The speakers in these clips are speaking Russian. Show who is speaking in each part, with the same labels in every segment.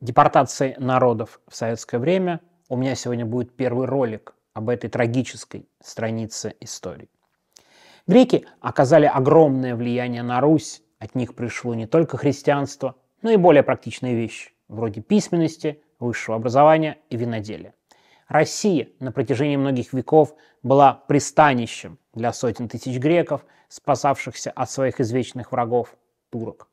Speaker 1: депортации народов в советское время. У меня сегодня будет первый ролик об этой трагической странице истории. Греки оказали огромное влияние на Русь. От них пришло не только христианство, но и более практичные вещи, вроде письменности, высшего образования и виноделия. Россия на протяжении многих веков была пристанищем для сотен тысяч греков, спасавшихся от своих извечных врагов – турок.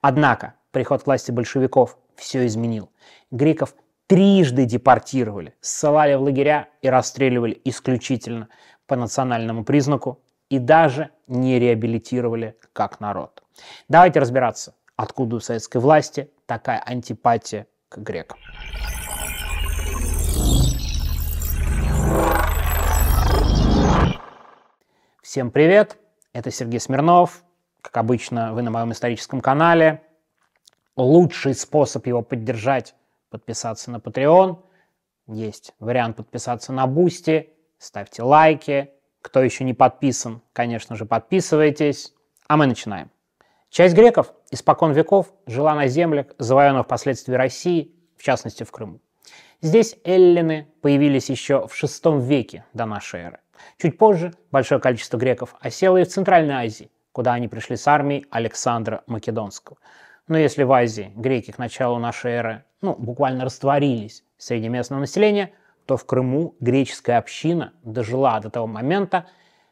Speaker 1: Однако приход к власти большевиков все изменил. Греков трижды депортировали, ссылали в лагеря и расстреливали исключительно по национальному признаку и даже не реабилитировали как народ. Давайте разбираться, откуда у советской власти такая антипатия к грекам. Всем привет! Это Сергей Смирнов. Как обычно, вы на моем историческом канале лучший способ его поддержать – подписаться на Patreon. Есть вариант подписаться на Бусти. Ставьте лайки. Кто еще не подписан, конечно же, подписывайтесь. А мы начинаем. Часть греков испокон веков жила на землях, завоеванных впоследствии России, в частности в Крыму. Здесь эллины появились еще в VI веке до нашей эры. Чуть позже большое количество греков осело и в Центральной Азии, куда они пришли с армией Александра Македонского – но ну, если в Азии греки к началу нашей эры ну, буквально растворились среди местного населения, то в Крыму греческая община дожила до того момента,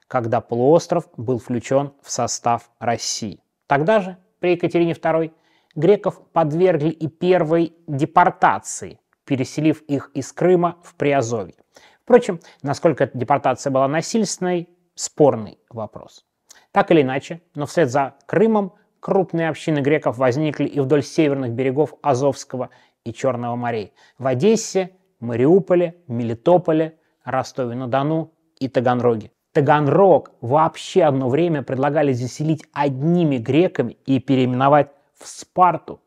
Speaker 1: когда полуостров был включен в состав России. Тогда же, при Екатерине II, греков подвергли и первой депортации, переселив их из Крыма в Приазовье. Впрочем, насколько эта депортация была насильственной, спорный вопрос. Так или иначе, но вслед за Крымом крупные общины греков возникли и вдоль северных берегов Азовского и Черного морей. В Одессе, Мариуполе, Мелитополе, Ростове-на-Дону и Таганроге. Таганрог вообще одно время предлагали заселить одними греками и переименовать в Спарту.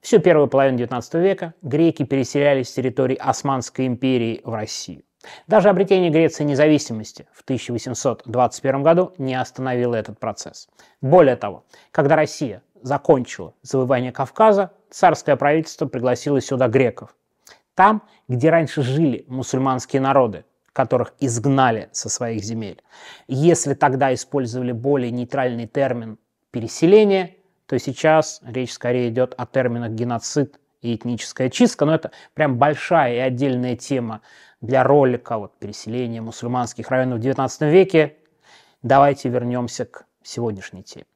Speaker 1: Всю первую половину XIX века греки переселялись с территории Османской империи в Россию. Даже обретение Греции независимости в 1821 году не остановило этот процесс. Более того, когда Россия закончила завоевание Кавказа, царское правительство пригласило сюда греков. Там, где раньше жили мусульманские народы, которых изгнали со своих земель. Если тогда использовали более нейтральный термин «переселение», то сейчас речь скорее идет о терминах «геноцид» и «этническая чистка», но это прям большая и отдельная тема для ролика вот, переселение мусульманских районов в XIX веке, давайте вернемся к сегодняшней теме.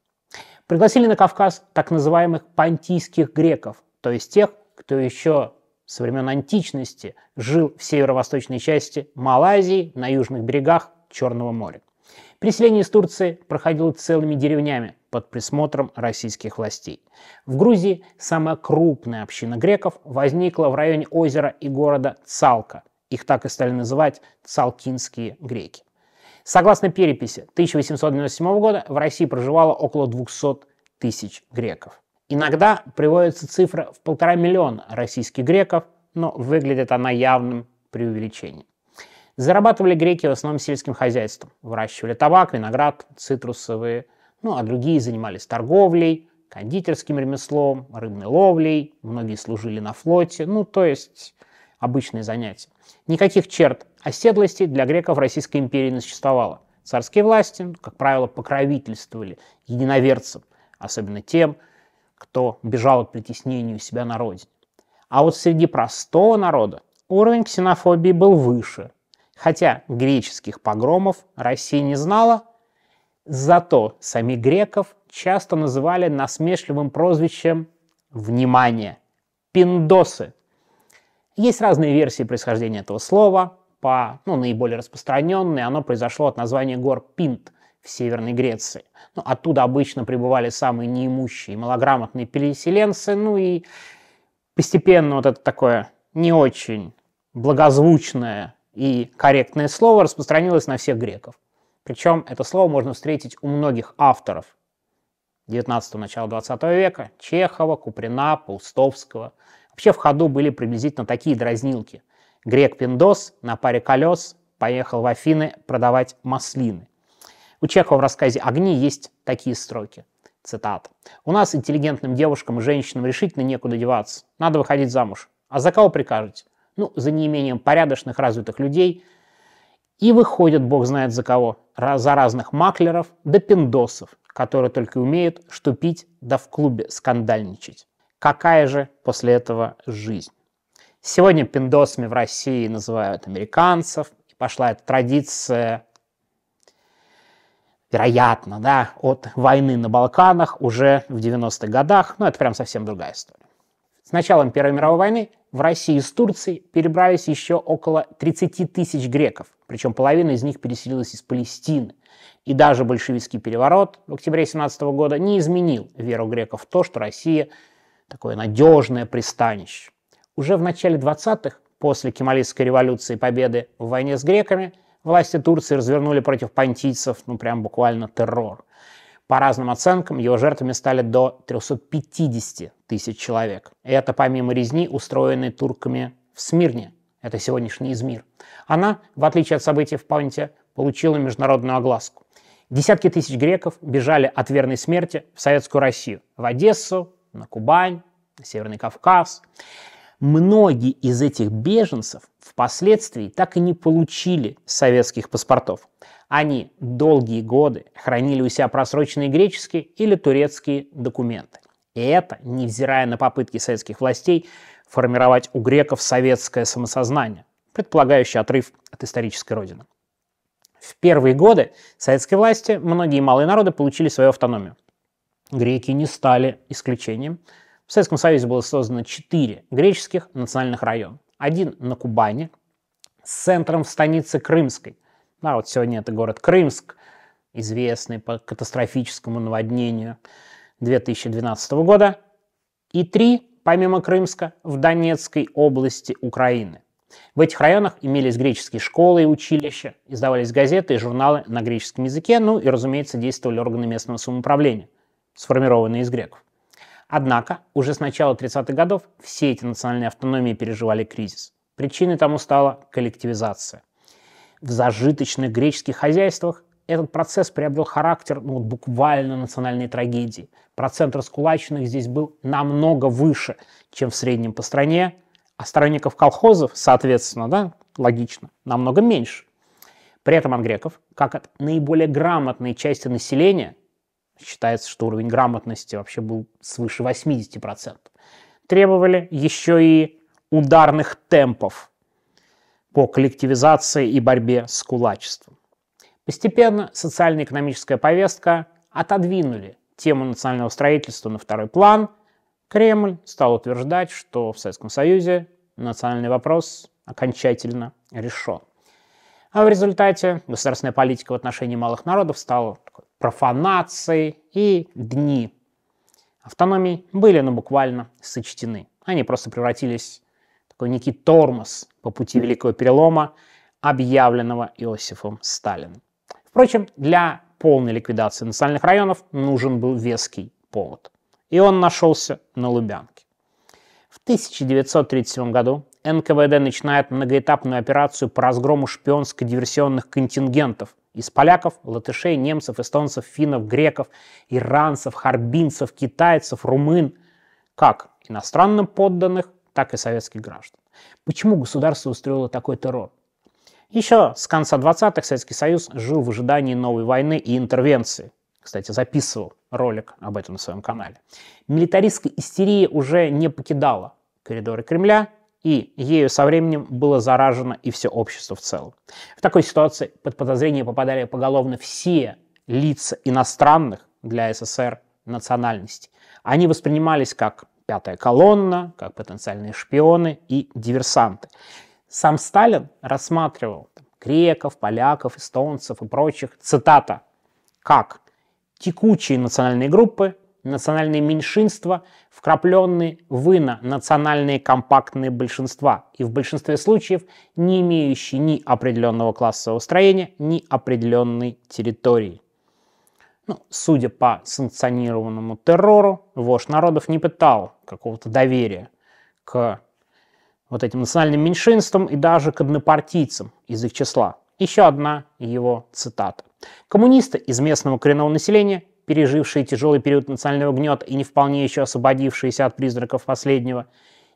Speaker 1: Пригласили на Кавказ так называемых пантийских греков, то есть тех, кто еще со времен античности жил в северо-восточной части Малайзии на южных берегах Черного моря. Переселение из Турции проходило целыми деревнями под присмотром российских властей. В Грузии самая крупная община греков возникла в районе озера и города Цалка – их так и стали называть салкинские греки. Согласно переписи 1897 года в России проживало около 200 тысяч греков. Иногда приводится цифра в полтора миллиона российских греков, но выглядит она явным преувеличением. Зарабатывали греки в основном сельским хозяйством. Выращивали табак, виноград, цитрусовые, ну а другие занимались торговлей, кондитерским ремеслом, рыбной ловлей, многие служили на флоте, ну то есть обычные занятия. Никаких черт оседлости для греков Российской империи не существовало. Царские власти, ну, как правило, покровительствовали единоверцам, особенно тем, кто бежал от притеснения у себя на родине. А вот среди простого народа уровень ксенофобии был выше. Хотя греческих погромов Россия не знала, зато сами греков часто называли насмешливым прозвищем «внимание» – «пиндосы», есть разные версии происхождения этого слова. По ну, наиболее распространенной оно произошло от названия гор Пинт в Северной Греции. Ну, оттуда обычно пребывали самые неимущие, малограмотные переселенцы, ну и постепенно вот это такое не очень благозвучное и корректное слово распространилось на всех греков. Причем это слово можно встретить у многих авторов 19 го начала 20 века – Чехова, Куприна, Паустовского – Вообще в ходу были приблизительно такие дразнилки. Грек Пиндос на паре колес поехал в Афины продавать маслины. У Чехова в рассказе «Огни» есть такие строки. цитат: «У нас, интеллигентным девушкам и женщинам, решительно некуда деваться. Надо выходить замуж. А за кого прикажете? Ну, за неимением порядочных, развитых людей. И выходят, бог знает за кого, за разных маклеров да пиндосов, которые только умеют штупить да в клубе скандальничать. Какая же после этого жизнь? Сегодня пиндосами в России называют американцев. пошла эта традиция, вероятно, да, от войны на Балканах уже в 90-х годах. Но это прям совсем другая история. С началом Первой мировой войны в России из Турции перебрались еще около 30 тысяч греков, причем половина из них переселилась из Палестины. И даже большевистский переворот в октябре 17 года не изменил веру греков в то, что Россия такое надежное пристанище. Уже в начале 20-х, после Кемалистской революции и победы в войне с греками, власти Турции развернули против понтийцев, ну прям буквально террор. По разным оценкам, его жертвами стали до 350 тысяч человек. И это помимо резни, устроенной турками в Смирне. Это сегодняшний Измир. Она, в отличие от событий в Понте, получила международную огласку. Десятки тысяч греков бежали от верной смерти в Советскую Россию, в Одессу, на Кубань, на Северный Кавказ. Многие из этих беженцев впоследствии так и не получили советских паспортов. Они долгие годы хранили у себя просроченные греческие или турецкие документы. И это, невзирая на попытки советских властей формировать у греков советское самосознание, предполагающее отрыв от исторической родины. В первые годы советской власти многие малые народы получили свою автономию греки не стали исключением. В Советском Союзе было создано четыре греческих национальных района. Один на Кубани, с центром в станице Крымской. Да, вот сегодня это город Крымск, известный по катастрофическому наводнению 2012 года. И три, помимо Крымска, в Донецкой области Украины. В этих районах имелись греческие школы и училища, издавались газеты и журналы на греческом языке, ну и, разумеется, действовали органы местного самоуправления – сформированные из греков. Однако уже с начала 30-х годов все эти национальные автономии переживали кризис. Причиной тому стала коллективизация. В зажиточных греческих хозяйствах этот процесс приобрел характер ну, вот буквально национальной трагедии. Процент раскулаченных здесь был намного выше, чем в среднем по стране, а сторонников колхозов, соответственно, да, логично, намного меньше. При этом от греков, как от наиболее грамотной части населения, считается, что уровень грамотности вообще был свыше 80%. Требовали еще и ударных темпов по коллективизации и борьбе с кулачеством. Постепенно социально-экономическая повестка отодвинули тему национального строительства на второй план. Кремль стал утверждать, что в Советском Союзе национальный вопрос окончательно решен. А в результате государственная политика в отношении малых народов стала такой профанации и дни автономии были, ну, буквально сочтены. Они просто превратились в такой некий тормоз по пути Великого Перелома, объявленного Иосифом Сталиным. Впрочем, для полной ликвидации национальных районов нужен был веский повод. И он нашелся на Лубянке. В 1937 году НКВД начинает многоэтапную операцию по разгрому шпионско-диверсионных контингентов из поляков, латышей, немцев, эстонцев, финнов, греков, иранцев, харбинцев, китайцев, румын, как иностранным подданных, так и советских граждан. Почему государство устроило такой террор? Еще с конца 20-х Советский Союз жил в ожидании новой войны и интервенции. Кстати, записывал ролик об этом на своем канале. Милитаристская истерия уже не покидала коридоры Кремля, и ею со временем было заражено и все общество в целом. В такой ситуации под подозрение попадали поголовно все лица иностранных для СССР национальностей. Они воспринимались как пятая колонна, как потенциальные шпионы и диверсанты. Сам Сталин рассматривал там, греков, поляков, эстонцев и прочих, цитата, как текучие национальные группы, национальные меньшинства вкраплены в национальные компактные большинства и в большинстве случаев не имеющие ни определенного классового строения, ни определенной территории. Ну, судя по санкционированному террору, вождь народов не питал какого-то доверия к вот этим национальным меньшинствам и даже к однопартийцам из их числа. Еще одна его цитата. Коммунисты из местного коренного населения пережившие тяжелый период национального гнета и не вполне еще освободившиеся от призраков последнего,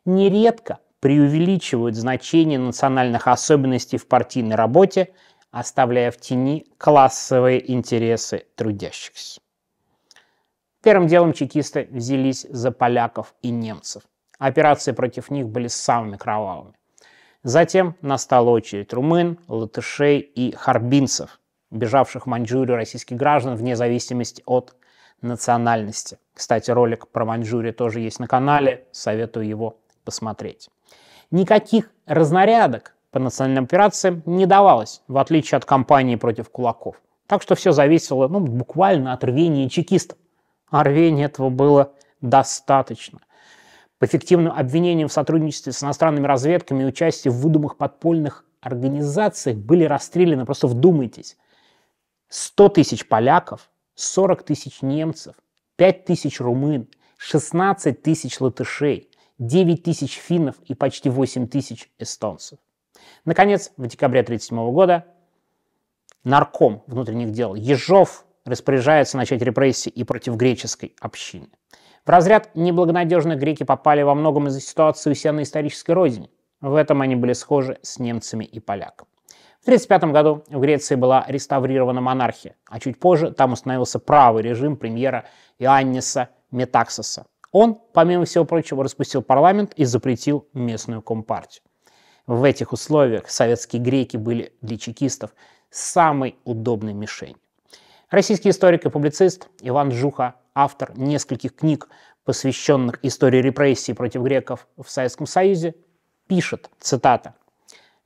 Speaker 1: нередко преувеличивают значение национальных особенностей в партийной работе, оставляя в тени классовые интересы трудящихся. Первым делом чекисты взялись за поляков и немцев. Операции против них были самыми кровавыми. Затем настала очередь румын, латышей и харбинцев – бежавших в Маньчжурию российских граждан вне зависимости от национальности. Кстати, ролик про Маньчжурию тоже есть на канале, советую его посмотреть. Никаких разнарядок по национальным операциям не давалось, в отличие от кампании против кулаков. Так что все зависело ну, буквально от рвения чекистов. А рвения этого было достаточно. По эффективным обвинениям в сотрудничестве с иностранными разведками и участии в выдумах подпольных организациях были расстреляны, просто вдумайтесь, 100 тысяч поляков, 40 тысяч немцев, 5 тысяч румын, 16 тысяч латышей, 9 тысяч финнов и почти 8 тысяч эстонцев. Наконец, в декабре 1937 года нарком внутренних дел Ежов распоряжается начать репрессии и против греческой общины. В разряд неблагонадежных греки попали во многом из-за ситуации у себя на исторической родине. В этом они были схожи с немцами и поляками. В 1935 году в Греции была реставрирована монархия, а чуть позже там установился правый режим премьера Иоанниса Метаксиса. Он, помимо всего прочего, распустил парламент и запретил местную компартию. В этих условиях советские греки были для чекистов самой удобной мишенью. Российский историк и публицист Иван Жуха, автор нескольких книг, посвященных истории репрессий против греков в Советском Союзе, пишет, цитата,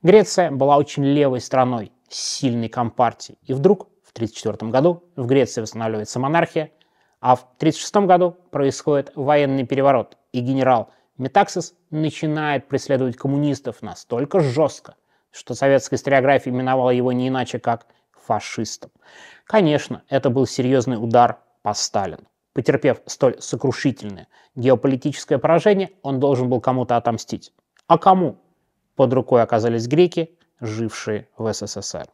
Speaker 1: Греция была очень левой страной, сильной компартией. И вдруг в 1934 году в Греции восстанавливается монархия, а в 1936 году происходит военный переворот, и генерал Метаксис начинает преследовать коммунистов настолько жестко, что советская историография именовала его не иначе, как фашистом. Конечно, это был серьезный удар по Сталину. Потерпев столь сокрушительное геополитическое поражение, он должен был кому-то отомстить. А кому под рукой оказались греки, жившие в СССР.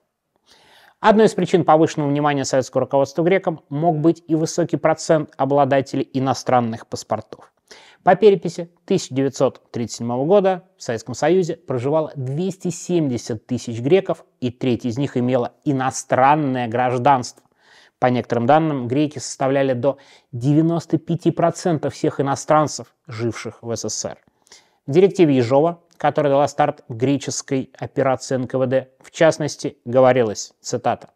Speaker 1: Одной из причин повышенного внимания советского руководства грекам мог быть и высокий процент обладателей иностранных паспортов. По переписи 1937 года в Советском Союзе проживало 270 тысяч греков, и треть из них имела иностранное гражданство. По некоторым данным, греки составляли до 95% всех иностранцев, живших в СССР. в директиве Ежова которая дала старт греческой операции НКВД. В частности, говорилось, цитата,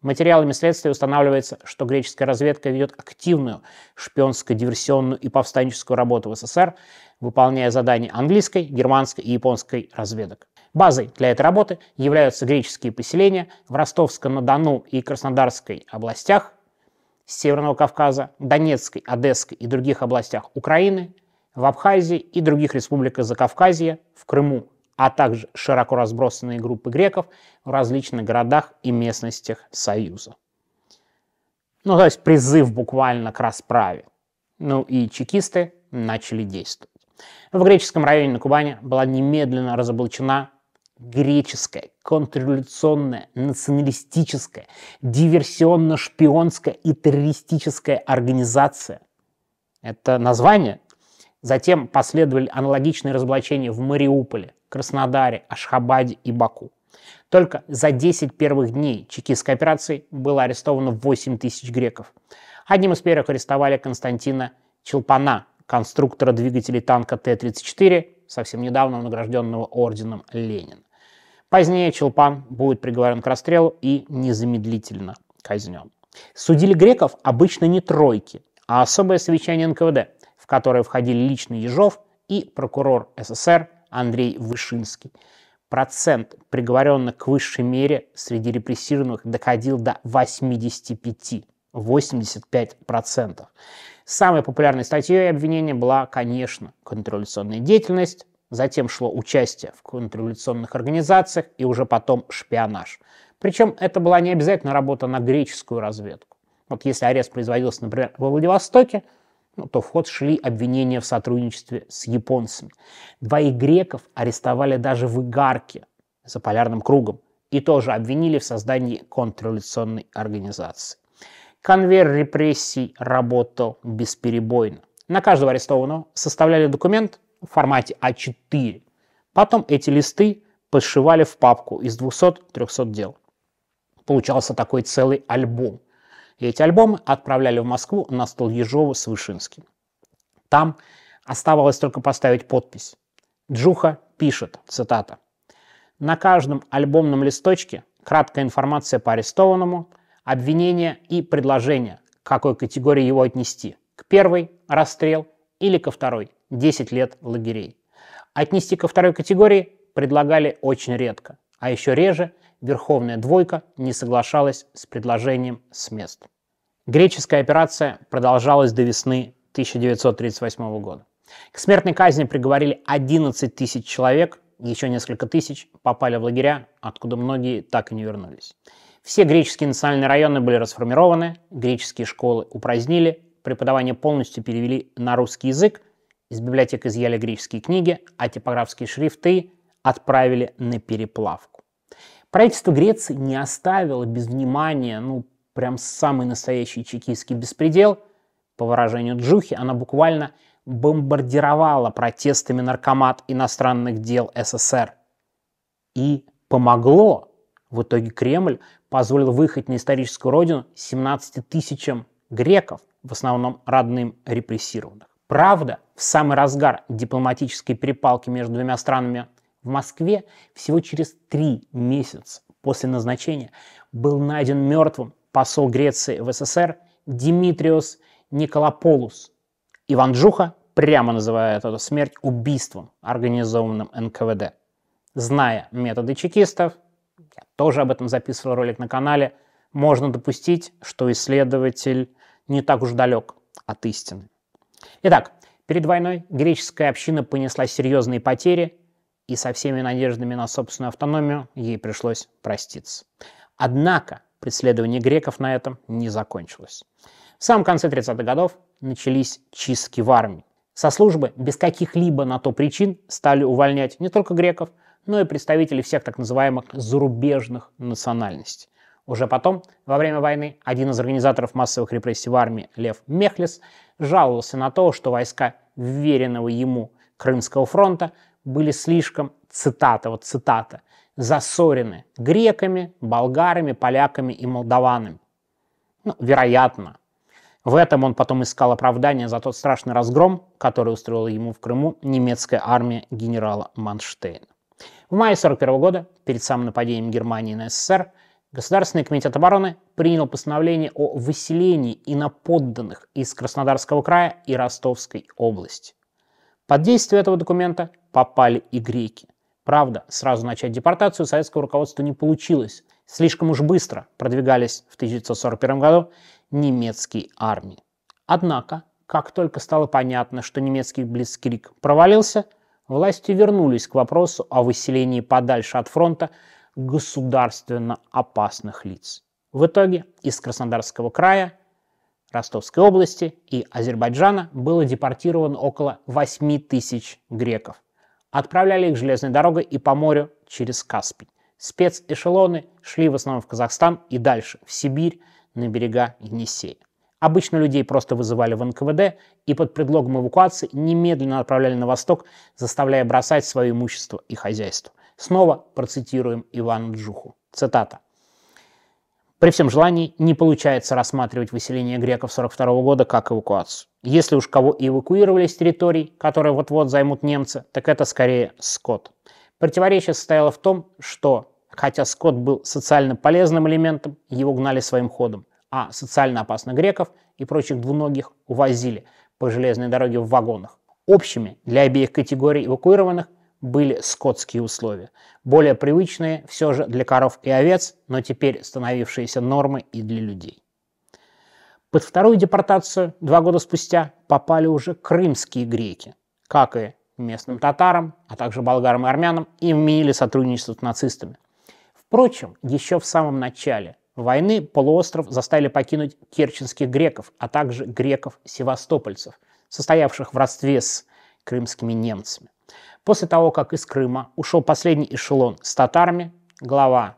Speaker 1: Материалами следствия устанавливается, что греческая разведка ведет активную шпионско-диверсионную и повстанческую работу в СССр, выполняя задания английской, германской и японской разведок. Базой для этой работы являются греческие поселения в Ростовском-на-Дону и Краснодарской областях Северного Кавказа, Донецкой, Одесской и других областях Украины – в Абхазии и других республиках Закавказья, в Крыму, а также широко разбросанные группы греков в различных городах и местностях Союза. Ну, то есть призыв буквально к расправе. Ну и чекисты начали действовать. В греческом районе на Кубани была немедленно разоблачена греческая, контрреволюционная, националистическая, диверсионно-шпионская и террористическая организация. Это название Затем последовали аналогичные разоблачения в Мариуполе, Краснодаре, Ашхабаде и Баку. Только за 10 первых дней чекистской операции было арестовано 8 тысяч греков. Одним из первых арестовали Константина Челпана, конструктора двигателей танка Т-34, совсем недавно награжденного орденом Ленин. Позднее Челпан будет приговорен к расстрелу и незамедлительно казнен. Судили греков обычно не тройки, а особое совещание НКВД – которые входили лично Ежов и прокурор СССР Андрей Вышинский. Процент приговоренных к высшей мере среди репрессированных доходил до 85. 85%. Самой популярной статьей обвинения была, конечно, контрреволюционная деятельность, затем шло участие в контрреволюционных организациях и уже потом шпионаж. Причем это была не обязательно работа на греческую разведку. Вот если арест производился, например, во Владивостоке, ну, то в ход шли обвинения в сотрудничестве с японцами. Двоих греков арестовали даже в Игарке за полярным кругом и тоже обвинили в создании контрреволюционной организации. Конвейер репрессий работал бесперебойно. На каждого арестованного составляли документ в формате А4. Потом эти листы подшивали в папку из 200-300 дел. Получался такой целый альбом – и эти альбомы отправляли в Москву на стол Ежова с Вышинским. Там оставалось только поставить подпись. Джуха пишет, цитата, «На каждом альбомном листочке краткая информация по арестованному, обвинение и предложение, к какой категории его отнести. К первой – расстрел или ко второй – 10 лет лагерей. Отнести ко второй категории предлагали очень редко. А еще реже Верховная Двойка не соглашалась с предложением с мест. Греческая операция продолжалась до весны 1938 года. К смертной казни приговорили 11 тысяч человек, еще несколько тысяч попали в лагеря, откуда многие так и не вернулись. Все греческие национальные районы были расформированы, греческие школы упразднили, преподавание полностью перевели на русский язык, из библиотек изъяли греческие книги, а типографские шрифты отправили на переплавку. Правительство Греции не оставило без внимания, ну, прям самый настоящий чекистский беспредел. По выражению Джухи, она буквально бомбардировала протестами Наркомат иностранных дел СССР. И помогло. В итоге Кремль позволил выехать на историческую родину 17 тысячам греков, в основном родным репрессированных. Правда, в самый разгар дипломатической перепалки между двумя странами в Москве всего через три месяца после назначения был найден мертвым посол Греции в СССр Димитриос Николополус. Иван Джуха прямо называет эту смерть убийством, организованным НКВД. Зная методы чекистов, я тоже об этом записывал ролик на канале, можно допустить, что исследователь не так уж далек от истины. Итак, перед войной греческая община понесла серьезные потери, и со всеми надеждами на собственную автономию ей пришлось проститься. Однако преследование греков на этом не закончилось. В самом конце 30-х годов начались чистки в армии. Со службы без каких-либо на то причин стали увольнять не только греков, но и представителей всех так называемых зарубежных национальностей. Уже потом, во время войны, один из организаторов массовых репрессий в армии Лев Мехлис жаловался на то, что войска веренного ему Крымского фронта были слишком, цитата, вот цитата, засорены греками, болгарами, поляками и молдаванами. Ну, вероятно. В этом он потом искал оправдание за тот страшный разгром, который устроила ему в Крыму немецкая армия генерала Манштейна. В мае 1941 года, перед самым нападением Германии на СССР, Государственный комитет обороны принял постановление о выселении иноподданных из Краснодарского края и Ростовской области. Под действие этого документа попали и греки. Правда, сразу начать депортацию советского руководства не получилось. Слишком уж быстро продвигались в 1941 году немецкие армии. Однако, как только стало понятно, что немецкий Блицкрик провалился, власти вернулись к вопросу о выселении подальше от фронта государственно опасных лиц. В итоге из Краснодарского края, Ростовской области и Азербайджана было депортировано около 8 тысяч греков. Отправляли их железной дорогой и по морю через Каспий. Спецэшелоны шли в основном в Казахстан и дальше, в Сибирь, на берега Енисея. Обычно людей просто вызывали в НКВД и под предлогом эвакуации немедленно отправляли на восток, заставляя бросать свое имущество и хозяйство. Снова процитируем Ивана Джуху. Цитата. При всем желании не получается рассматривать выселение греков 42 года как эвакуацию. Если уж кого эвакуировали с территорий, которые вот-вот займут немцы, так это скорее скот. Противоречие состояло в том, что, хотя скот был социально полезным элементом, его гнали своим ходом, а социально опасных греков и прочих двуногих увозили по железной дороге в вагонах. Общими для обеих категорий эвакуированных были скотские условия, более привычные все же для коров и овец, но теперь становившиеся нормой и для людей. Под вторую депортацию два года спустя попали уже крымские греки, как и местным татарам, а также болгарам и армянам, им вменили сотрудничество с нацистами. Впрочем, еще в самом начале войны полуостров заставили покинуть керченских греков, а также греков-севастопольцев, состоявших в родстве с крымскими немцами. После того, как из Крыма ушел последний эшелон с татарами, глава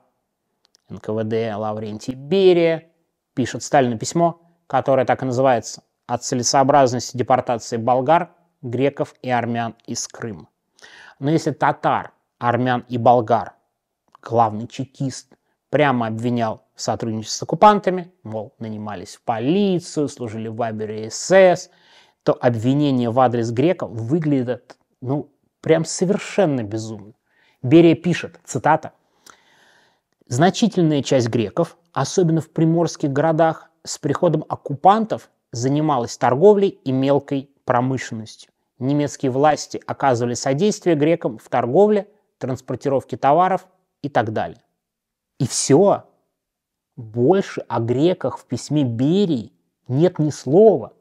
Speaker 1: НКВД Лаврентий Берия пишет Сталину письмо, которое так и называется «О целесообразности депортации болгар, греков и армян из Крыма». Но если татар, армян и болгар, главный чекист, прямо обвинял в сотрудничестве с оккупантами, мол, нанимались в полицию, служили в Вайбере и СС, то обвинение в адрес греков выглядит, ну, Прям совершенно безумно. Берия пишет, цитата, «Значительная часть греков, особенно в приморских городах, с приходом оккупантов занималась торговлей и мелкой промышленностью. Немецкие власти оказывали содействие грекам в торговле, транспортировке товаров и так далее. И все. Больше о греках в письме Берии нет ни слова –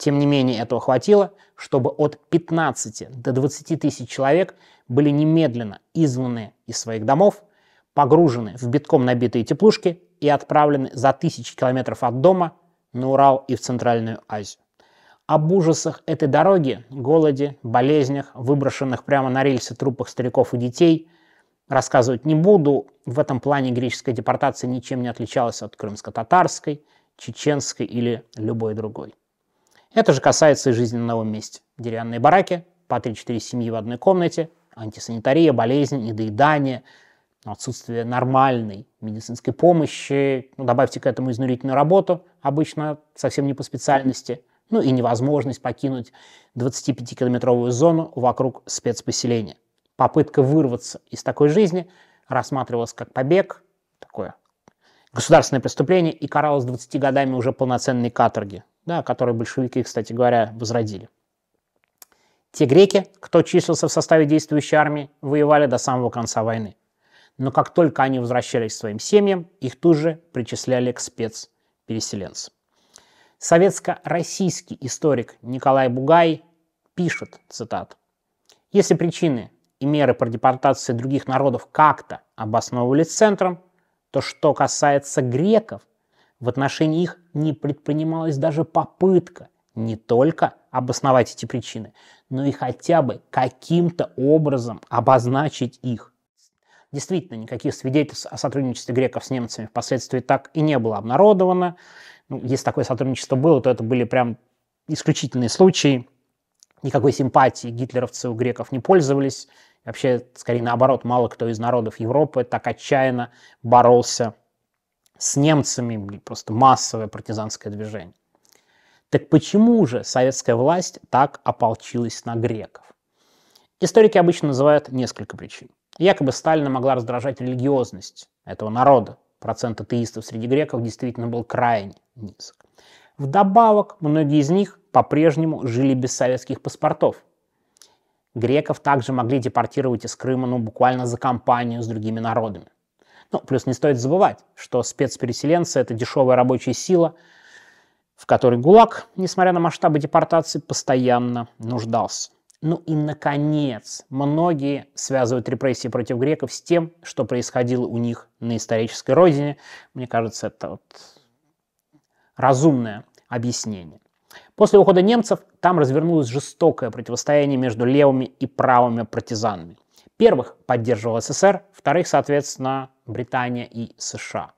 Speaker 1: тем не менее, этого хватило, чтобы от 15 до 20 тысяч человек были немедленно изгнаны из своих домов, погружены в битком набитые теплушки и отправлены за тысячи километров от дома на Урал и в Центральную Азию. Об ужасах этой дороги, голоде, болезнях, выброшенных прямо на рельсы трупах стариков и детей рассказывать не буду. В этом плане греческая депортация ничем не отличалась от крымско-татарской, чеченской или любой другой. Это же касается и жизни на новом месте. Деревянные бараки, по 3-4 семьи в одной комнате, антисанитария, болезни, недоедание, отсутствие нормальной медицинской помощи, ну, добавьте к этому изнурительную работу, обычно совсем не по специальности, ну и невозможность покинуть 25-километровую зону вокруг спецпоселения. Попытка вырваться из такой жизни рассматривалась как побег, такое государственное преступление и каралось 20 годами уже полноценной каторги да, которые большевики, кстати говоря, возродили. Те греки, кто числился в составе действующей армии, воевали до самого конца войны. Но как только они возвращались к своим семьям, их тут же причисляли к спецпереселенцам. Советско-российский историк Николай Бугай пишет, цитат, «Если причины и меры по депортации других народов как-то обосновывались центром, то что касается греков, в отношении их не предпринималась даже попытка не только обосновать эти причины, но и хотя бы каким-то образом обозначить их. Действительно, никаких свидетельств о сотрудничестве греков с немцами впоследствии так и не было обнародовано. Ну, если такое сотрудничество было, то это были прям исключительные случаи. Никакой симпатии гитлеровцы у греков не пользовались. Вообще, скорее наоборот, мало кто из народов Европы так отчаянно боролся с немцами, просто массовое партизанское движение. Так почему же советская власть так ополчилась на греков? Историки обычно называют несколько причин. Якобы Сталина могла раздражать религиозность этого народа. Процент атеистов среди греков действительно был крайне низок. Вдобавок, многие из них по-прежнему жили без советских паспортов. Греков также могли депортировать из Крыма ну, буквально за компанию с другими народами. Ну, плюс не стоит забывать, что спецпереселенцы – это дешевая рабочая сила, в которой ГУЛАГ, несмотря на масштабы депортации, постоянно нуждался. Ну и, наконец, многие связывают репрессии против греков с тем, что происходило у них на исторической родине. Мне кажется, это вот разумное объяснение. После ухода немцев там развернулось жестокое противостояние между левыми и правыми партизанами. Первых поддерживал СССР, вторых, соответственно, Британия и США.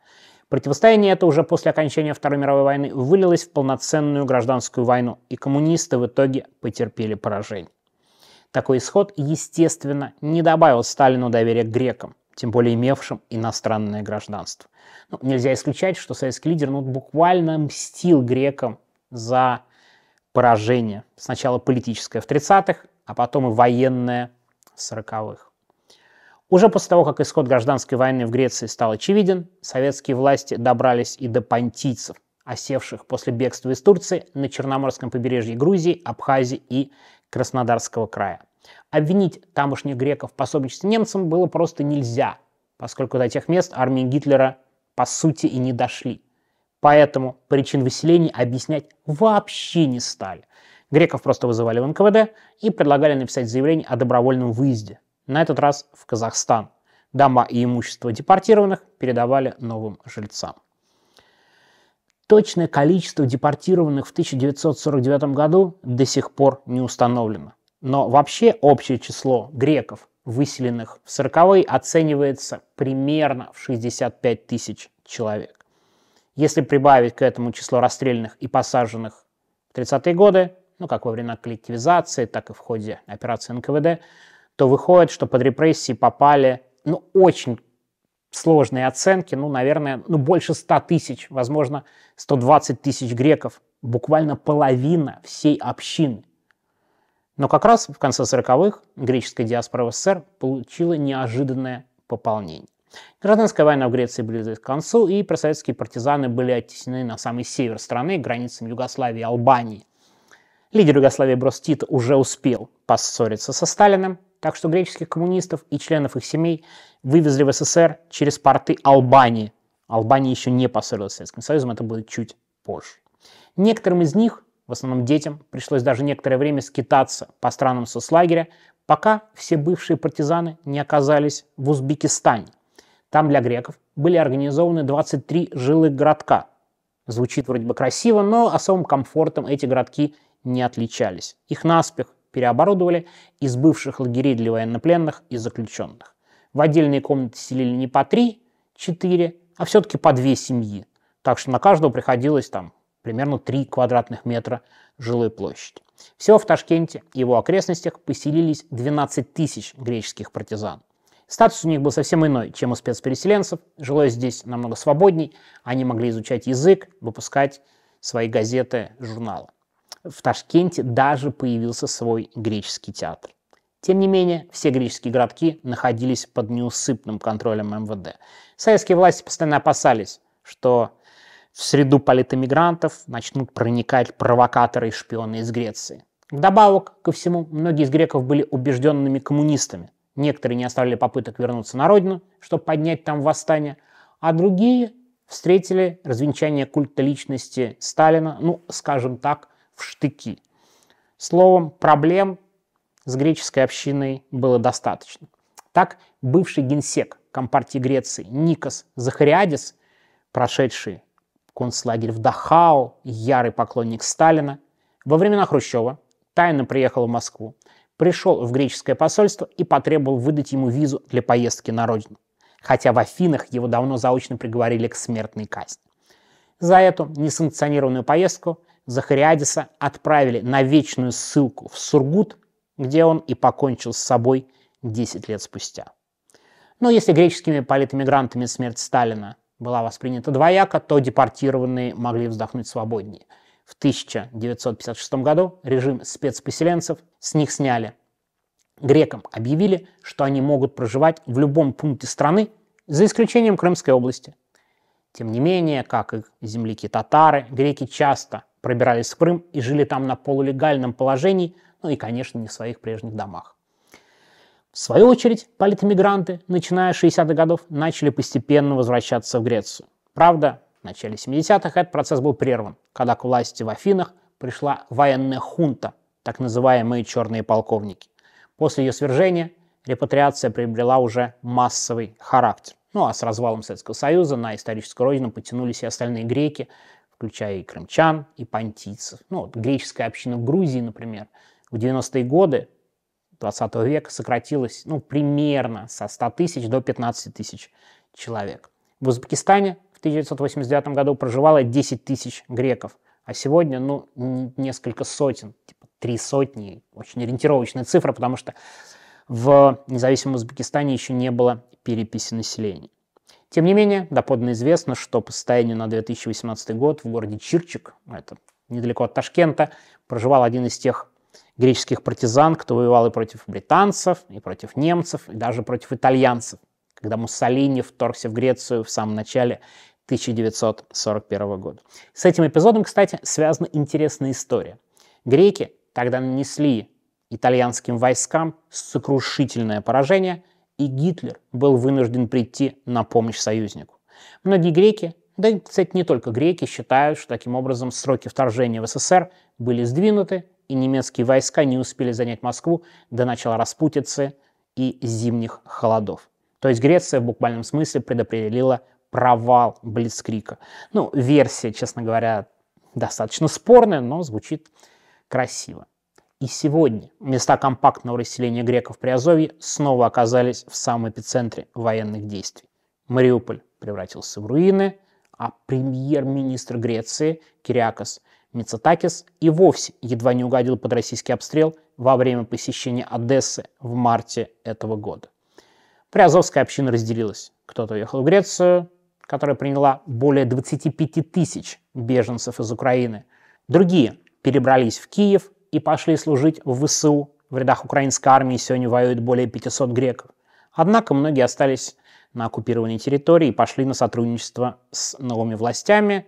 Speaker 1: Противостояние это уже после окончания Второй мировой войны вылилось в полноценную гражданскую войну, и коммунисты в итоге потерпели поражение. Такой исход, естественно, не добавил Сталину доверия к грекам, тем более имевшим иностранное гражданство. Ну, нельзя исключать, что советский лидер ну, буквально мстил грекам за поражение. Сначала политическое в 30-х, а потом и военное в 40-х. Уже после того, как исход гражданской войны в Греции стал очевиден, советские власти добрались и до понтийцев, осевших после бегства из Турции на Черноморском побережье Грузии, Абхазии и Краснодарского края. Обвинить тамошних греков в пособничестве немцам было просто нельзя, поскольку до тех мест армии Гитлера по сути и не дошли. Поэтому причин выселения объяснять вообще не стали. Греков просто вызывали в НКВД и предлагали написать заявление о добровольном выезде на этот раз в Казахстан. Дома и имущество депортированных передавали новым жильцам. Точное количество депортированных в 1949 году до сих пор не установлено. Но вообще общее число греков, выселенных в 40-е, оценивается примерно в 65 тысяч человек. Если прибавить к этому число расстрельных и посаженных в 30-е годы, ну, как во времена коллективизации, так и в ходе операции НКВД, то выходит, что под репрессии попали, ну, очень сложные оценки, ну, наверное, ну, больше 100 тысяч, возможно, 120 тысяч греков, буквально половина всей общины. Но как раз в конце 40-х греческая диаспора в СССР получила неожиданное пополнение. Гражданская война в Греции близилась к концу, и просоветские партизаны были оттеснены на самый север страны, границам Югославии и Албании. Лидер Югославии Брос Тит уже успел поссориться со Сталиным, так что греческих коммунистов и членов их семей вывезли в СССР через порты Албании. Албания еще не поссорилась с Советским Союзом, это будет чуть позже. Некоторым из них, в основном детям, пришлось даже некоторое время скитаться по странам соцлагеря, пока все бывшие партизаны не оказались в Узбекистане. Там для греков были организованы 23 жилых городка. Звучит вроде бы красиво, но особым комфортом эти городки не отличались. Их наспех переоборудовали из бывших лагерей для военнопленных и заключенных. В отдельные комнаты селили не по три, четыре, а все-таки по две семьи. Так что на каждого приходилось там примерно 3 квадратных метра жилой площади. Всего в Ташкенте и его окрестностях поселились 12 тысяч греческих партизан. Статус у них был совсем иной, чем у спецпереселенцев. Жило здесь намного свободней, они могли изучать язык, выпускать свои газеты, журналы в Ташкенте даже появился свой греческий театр. Тем не менее, все греческие городки находились под неусыпным контролем МВД. Советские власти постоянно опасались, что в среду политэмигрантов начнут проникать провокаторы и шпионы из Греции. Вдобавок ко всему, многие из греков были убежденными коммунистами. Некоторые не оставили попыток вернуться на родину, чтобы поднять там восстание, а другие встретили развенчание культа личности Сталина, ну, скажем так, штыки. Словом, проблем с греческой общиной было достаточно. Так, бывший генсек Компартии Греции Никос Захариадис, прошедший концлагерь в Дахау, ярый поклонник Сталина, во времена Хрущева тайно приехал в Москву, пришел в греческое посольство и потребовал выдать ему визу для поездки на родину. Хотя в Афинах его давно заочно приговорили к смертной казни. За эту несанкционированную поездку Захариадиса отправили на вечную ссылку в Сургут, где он и покончил с собой 10 лет спустя. Но если греческими политэмигрантами смерть Сталина была воспринята двояко, то депортированные могли вздохнуть свободнее. В 1956 году режим спецпоселенцев с них сняли. Грекам объявили, что они могут проживать в любом пункте страны, за исключением Крымской области. Тем не менее, как и земляки татары, греки часто пробирались в Крым и жили там на полулегальном положении, ну и, конечно, не в своих прежних домах. В свою очередь, политэмигранты, начиная с 60-х годов, начали постепенно возвращаться в Грецию. Правда, в начале 70-х этот процесс был прерван, когда к власти в Афинах пришла военная хунта, так называемые черные полковники. После ее свержения репатриация приобрела уже массовый характер. Ну а с развалом Советского Союза на историческую родину потянулись и остальные греки, включая и крымчан, и понтийцев. Ну, вот греческая община в Грузии, например, в 90-е годы 20 века сократилась ну, примерно со 100 тысяч до 15 тысяч человек. В Узбекистане в 1989 году проживало 10 тысяч греков, а сегодня ну, несколько сотен, типа три сотни, очень ориентировочная цифра, потому что в независимом Узбекистане еще не было переписи населения. Тем не менее, доподлинно известно, что по состоянию на 2018 год в городе Чирчик, это недалеко от Ташкента, проживал один из тех греческих партизан, кто воевал и против британцев, и против немцев, и даже против итальянцев, когда Муссолини вторгся в Грецию в самом начале 1941 года. С этим эпизодом, кстати, связана интересная история. Греки тогда нанесли итальянским войскам сокрушительное поражение – и Гитлер был вынужден прийти на помощь союзнику. Многие греки, да и, кстати, не только греки, считают, что таким образом сроки вторжения в СССР были сдвинуты, и немецкие войска не успели занять Москву до начала распутицы и зимних холодов. То есть Греция в буквальном смысле предопределила провал Блицкрика. Ну, версия, честно говоря, достаточно спорная, но звучит красиво. И сегодня места компактного расселения греков при Азовье снова оказались в самом эпицентре военных действий. Мариуполь превратился в руины, а премьер-министр Греции Кириакос Мицотакис и вовсе едва не угодил под российский обстрел во время посещения Одессы в марте этого года. Приазовская община разделилась. Кто-то уехал в Грецию, которая приняла более 25 тысяч беженцев из Украины. Другие перебрались в Киев и пошли служить в ВСУ. В рядах украинской армии сегодня воюет более 500 греков. Однако многие остались на оккупированной территории и пошли на сотрудничество с новыми властями.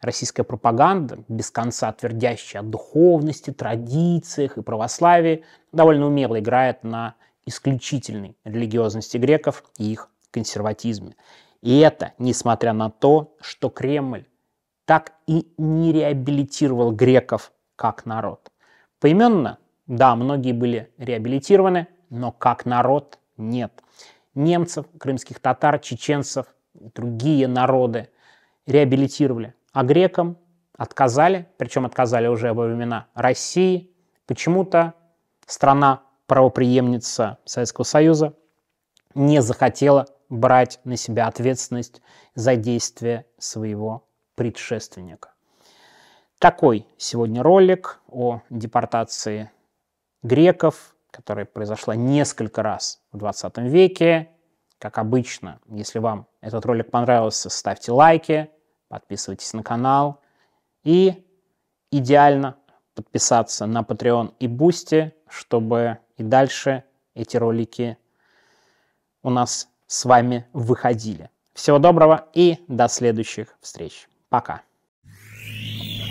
Speaker 1: Российская пропаганда, без конца твердящая о духовности, традициях и православии, довольно умело играет на исключительной религиозности греков и их консерватизме. И это несмотря на то, что Кремль так и не реабилитировал греков как народ. Поименно, да, многие были реабилитированы, но как народ нет. Немцев, крымских татар, чеченцев, другие народы реабилитировали, а грекам отказали, причем отказали уже во времена России. Почему-то страна правоприемница Советского Союза не захотела брать на себя ответственность за действия своего предшественника. Такой сегодня ролик о депортации греков, которая произошла несколько раз в 20 веке. Как обычно, если вам этот ролик понравился, ставьте лайки, подписывайтесь на канал. И идеально подписаться на Patreon и Бусти, чтобы и дальше эти ролики у нас с вами выходили. Всего доброго и до следующих встреч. Пока.